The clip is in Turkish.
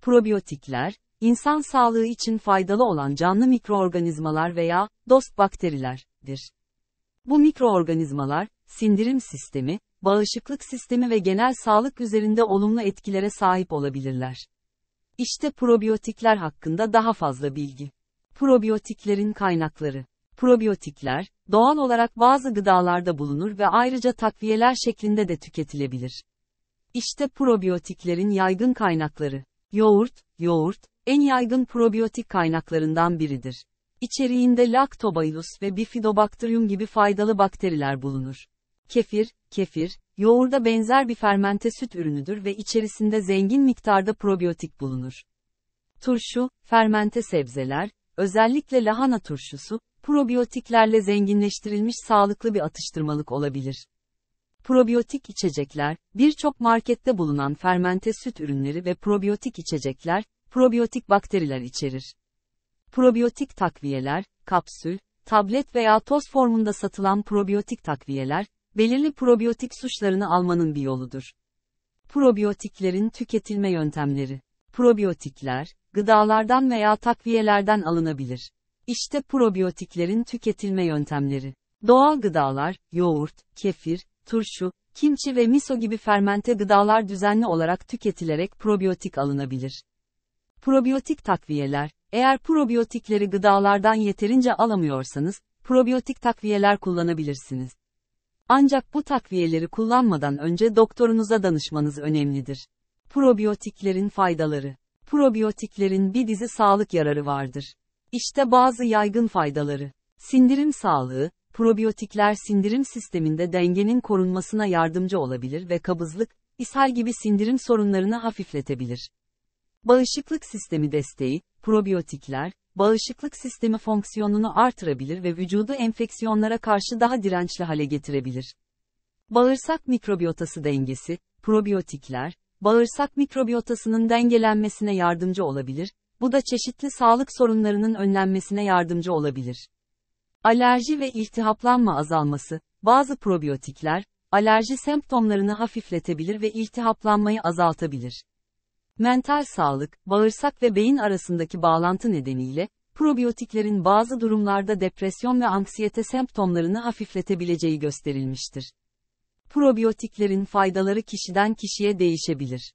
probiyotikler, insan sağlığı için faydalı olan canlı mikroorganizmalar veya dost bakterilerdir. Bu mikroorganizmalar, sindirim sistemi, bağışıklık sistemi ve genel sağlık üzerinde olumlu etkilere sahip olabilirler. İşte probiyotikler hakkında daha fazla bilgi. Probiyotiklerin kaynakları. Probiyotikler, doğal olarak bazı gıdalarda bulunur ve ayrıca takviyeler şeklinde de tüketilebilir. İşte probiyotiklerin yaygın kaynakları. Yoğurt, yoğurt, en yaygın probiyotik kaynaklarından biridir. İçeriğinde lactobacillus ve bifidobakterium gibi faydalı bakteriler bulunur. Kefir, kefir, yoğurda benzer bir fermente süt ürünüdür ve içerisinde zengin miktarda probiyotik bulunur. Turşu, fermente sebzeler, özellikle lahana turşusu, probiyotiklerle zenginleştirilmiş sağlıklı bir atıştırmalık olabilir probiyotik içecekler, birçok markette bulunan fermente süt ürünleri ve probiyotik içecekler, probiyotik bakteriler içerir. Probiyotik takviyeler, kapsül, tablet veya toz formunda satılan probiyotik takviyeler, belirli probiyotik suçlarını almanın bir yoludur. Probiyotiklerin tüketilme yöntemleri. Probiyotikler, gıdalardan veya takviyelerden alınabilir. İşte probiyotiklerin tüketilme yöntemleri. Doğal gıdalar, yoğurt, kefir, turşu, kimçi ve miso gibi fermente gıdalar düzenli olarak tüketilerek probiyotik alınabilir. Probiyotik takviyeler, eğer probiyotikleri gıdalardan yeterince alamıyorsanız, probiyotik takviyeler kullanabilirsiniz. Ancak bu takviyeleri kullanmadan önce doktorunuza danışmanız önemlidir. Probiyotiklerin faydaları. Probiyotiklerin bir dizi sağlık yararı vardır. İşte bazı yaygın faydaları. Sindirim sağlığı, Probiyotikler sindirim sisteminde dengenin korunmasına yardımcı olabilir ve kabızlık, ishal gibi sindirim sorunlarını hafifletebilir. Bağışıklık sistemi desteği, probiyotikler, bağışıklık sistemi fonksiyonunu artırabilir ve vücudu enfeksiyonlara karşı daha dirençli hale getirebilir. Bağırsak mikrobiyotası dengesi, probiyotikler, bağırsak mikrobiyotasının dengelenmesine yardımcı olabilir, bu da çeşitli sağlık sorunlarının önlenmesine yardımcı olabilir. Alerji ve iltihaplanma azalması, bazı probiyotikler, alerji semptomlarını hafifletebilir ve iltihaplanmayı azaltabilir. Mental sağlık, bağırsak ve beyin arasındaki bağlantı nedeniyle, probiyotiklerin bazı durumlarda depresyon ve anksiyete semptomlarını hafifletebileceği gösterilmiştir. Probiyotiklerin faydaları kişiden kişiye değişebilir.